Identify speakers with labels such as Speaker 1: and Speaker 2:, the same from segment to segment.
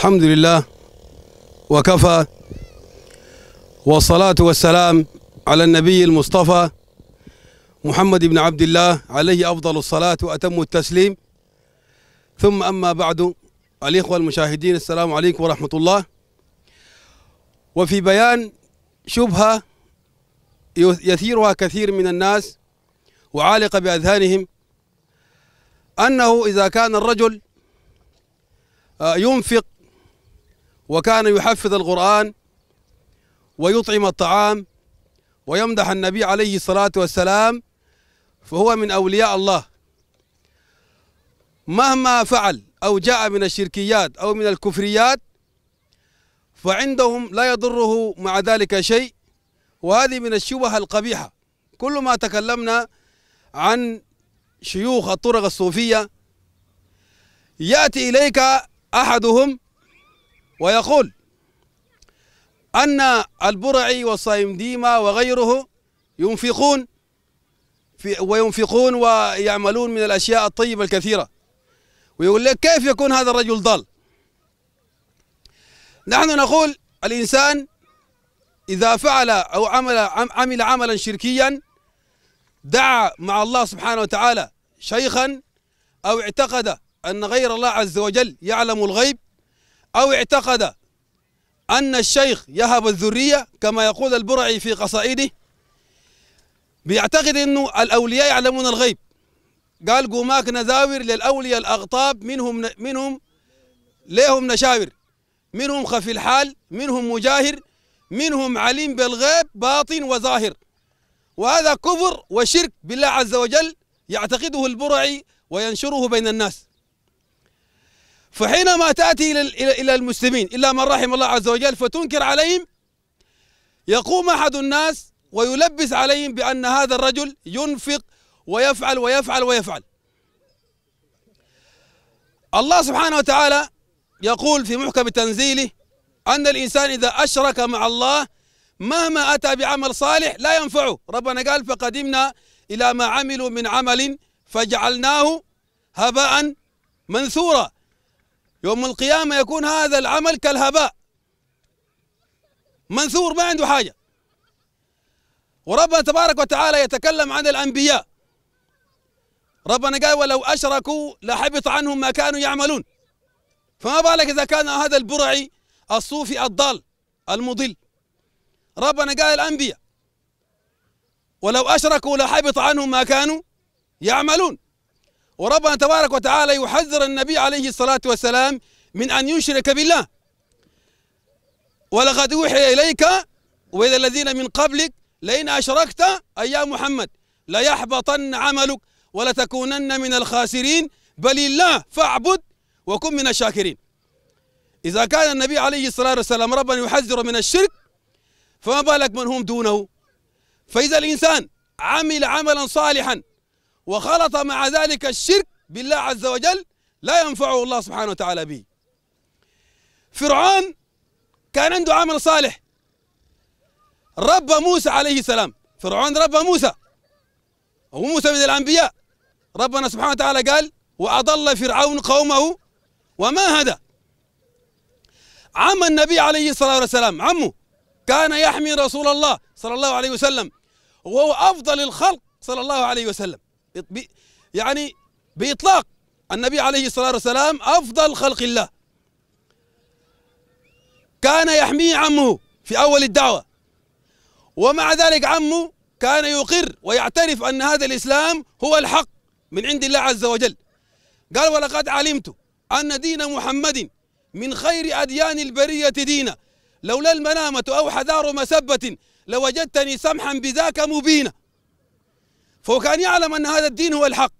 Speaker 1: الحمد لله وكفى والصلاة والسلام على النبي المصطفى محمد بن عبد الله عليه أفضل الصلاة وأتم التسليم ثم أما بعد الإخوة المشاهدين السلام عليكم ورحمة الله وفي بيان شبهة يثيرها كثير من الناس وعالقة بأذهانهم أنه إذا كان الرجل آه، ينفق وكان يحفظ القرآن ويطعم الطعام ويمدح النبي عليه الصلاة والسلام فهو من أولياء الله مهما فعل أو جاء من الشركيات أو من الكفريات فعندهم لا يضره مع ذلك شيء وهذه من الشبه القبيحة كل ما تكلمنا عن شيوخ الطرق الصوفية يأتي إليك أحدهم ويقول أن البرعي والصايم ديما وغيره ينفقون في وينفقون ويعملون من الأشياء الطيبة الكثيرة ويقول لك كيف يكون هذا الرجل ضال نحن نقول الإنسان إذا فعل أو عمل عمل عملا شركيا دعا مع الله سبحانه وتعالى شيخا أو اعتقد أن غير الله عز وجل يعلم الغيب أو اعتقد أن الشيخ يهب الذرية كما يقول البرعي في قصائده بيعتقد أنه الأولياء يعلمون الغيب قال قوماك نذاور للأولياء الأغطاب منهم منهم ليهم نشاور منهم خفي الحال منهم مجاهر منهم عليم بالغيب باطن وظاهر وهذا كفر وشرك بالله عز وجل يعتقده البرعي وينشره بين الناس فحينما تأتي إلى المسلمين إلا من رحم الله عز وجل فتنكر عليهم يقوم أحد الناس ويلبس عليهم بأن هذا الرجل ينفق ويفعل ويفعل ويفعل الله سبحانه وتعالى يقول في محكم تنزيله أن الإنسان إذا أشرك مع الله مهما أتى بعمل صالح لا ينفعه ربنا قال فقدمنا إلى ما عملوا من عمل فجعلناه هباء منثورا يوم القيامة يكون هذا العمل كالهباء منثور ما عنده حاجة وربنا تبارك وتعالى يتكلم عن الأنبياء ربنا قال ولو أشركوا لحبط عنهم ما كانوا يعملون فما بالك إذا كان هذا البرعي الصوفي الضال المضل ربنا قال الأنبياء ولو أشركوا لحبط عنهم ما كانوا يعملون وربنا تبارك وتعالى يحذر النبي عليه الصلاة والسلام من أن يشرك بالله ولقد أوحي إليك وإلى الذين من قبلك لئن أشركت أي يا محمد ليحبطن عملك ولتكونن من الخاسرين بل الله فاعبد وكن من الشاكرين إذا كان النبي عليه الصلاة والسلام ربنا يحذر من الشرك فما بالك من هم دونه فإذا الإنسان عمل عملا صالحا وخلط مع ذلك الشرك بالله عز وجل لا ينفعه الله سبحانه وتعالى به فرعون كان عنده عمل صالح رب موسى عليه السلام فرعون رب موسى وموسى من الأنبياء ربنا سبحانه وتعالى قال وأضل فرعون قومه وما هدى عم النبي عليه الصلاة والسلام عمه كان يحمي رسول الله صلى الله عليه وسلم وهو أفضل الخلق صلى الله عليه وسلم يعني بإطلاق النبي عليه الصلاة والسلام أفضل خلق الله كان يحميه عمه في أول الدعوة ومع ذلك عمه كان يقر ويعترف أن هذا الإسلام هو الحق من عند الله عز وجل قال ولقد علمت أن دين محمد من خير أديان البرية دينا لولا المنامة أو حذار مسبة لوجدتني سمحا بذاك مبينا فهو كان يعلم أن هذا الدين هو الحق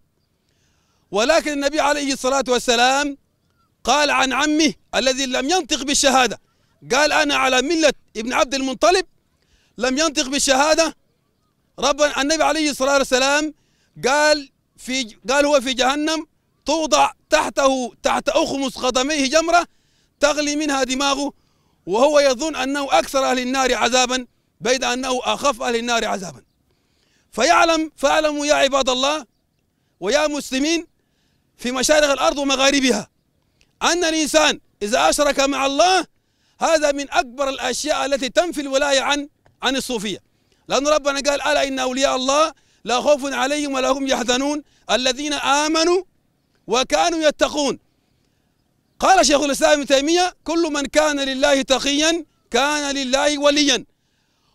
Speaker 1: ولكن النبي عليه الصلاة والسلام قال عن عمه الذي لم ينطق بالشهادة قال أنا على ملة ابن عبد المنطلب لم ينطق بالشهادة رب النبي عليه الصلاة والسلام قال في قال هو في جهنم توضع تحته تحت أخمص قدميه جمرة تغلي منها دماغه وهو يظن أنه أكثر أهل النار عذابا بيد أنه أخف أهل النار عذابا فيعلم فاعلموا يا عباد الله ويا مسلمين في مشارق الارض ومغاربها ان الانسان اذا اشرك مع الله هذا من اكبر الاشياء التي تنفي الولايه عن عن الصوفيه لان ربنا قال الا ان اولياء الله لا خوف عليهم ولا هم يحزنون الذين امنوا وكانوا يتقون قال شيخ الاسلام ابن تيميه كل من كان لله تقيا كان لله وليا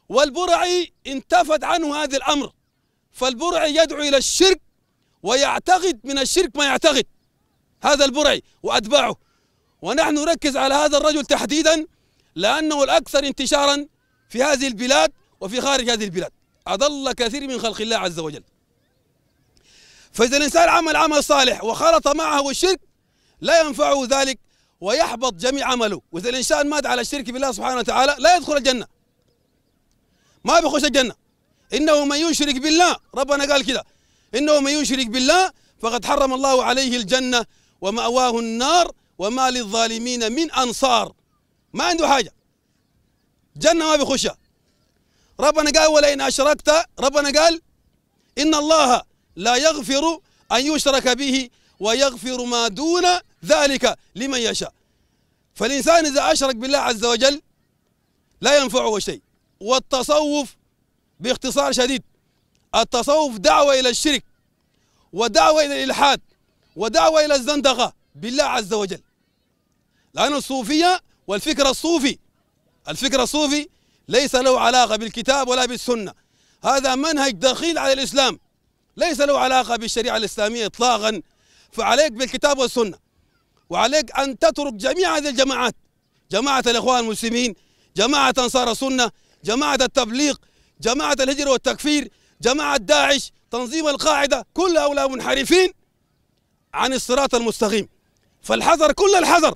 Speaker 1: والبرعي انتفت عنه هذا الامر فالبرعي يدعو إلى الشرك ويعتقد من الشرك ما يعتقد هذا البرعي وأتباعه ونحن نركز على هذا الرجل تحديدا لأنه الأكثر انتشارا في هذه البلاد وفي خارج هذه البلاد أضل كثير من خلق الله عز وجل فإذا الإنسان عمل عمل صالح وخلط معه الشرك لا ينفعه ذلك ويحبط جميع عمله وإذا الإنسان مات على الشرك بالله سبحانه وتعالى لا يدخل الجنة ما بيخش الجنة انه من يشرك بالله ربنا قال كده انه من يشرك بالله فقد حرم الله عليه الجنه ومأواه النار وما للظالمين من انصار ما عنده حاجه جنه ما بيخشها ربنا قال ولئن اشركت ربنا قال ان الله لا يغفر ان يشرك به ويغفر ما دون ذلك لمن يشاء فالانسان اذا اشرك بالله عز وجل لا ينفعه شيء والتصوف باختصار شديد التصوف دعوة إلى الشرك ودعوة إلى الإلحاد ودعوة إلى الزندقة بالله عز وجل لأن الصوفية والفكر الصوفي الفكر الصوفي ليس له علاقة بالكتاب ولا بالسنة هذا منهج دخيل على الإسلام ليس له علاقة بالشريعة الإسلامية إطلاقا فعليك بالكتاب والسنة وعليك أن تترك جميع هذه الجماعات جماعة الإخوان المسلمين جماعة أنصار السنة جماعة التبليغ جماعة الهجر والتكفير جماعة داعش تنظيم القاعدة كل هؤلاء منحرفين عن الصراط المستقيم فالحذر كل الحذر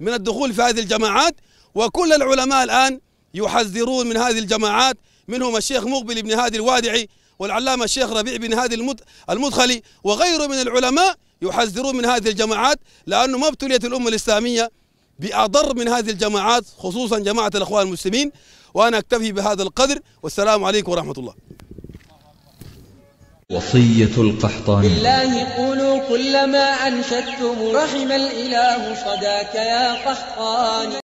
Speaker 1: من الدخول في هذه الجماعات وكل العلماء الآن يحذرون من هذه الجماعات منهم الشيخ مقبل بن هادي الوادعي والعلامة الشيخ ربيع بن هادي المدخلي وغيره من العلماء يحذرون من هذه الجماعات لأنه ما ابتليت الأمة الإسلامية بأضر من هذه الجماعات خصوصا جماعة الأخوان المسلمين وأنا أكتفي بهذا القدر والسلام عليكم ورحمة الله وصية القحطاني بالله قولوا كلما أنشدتم رحم الإله صداك يا قحطاني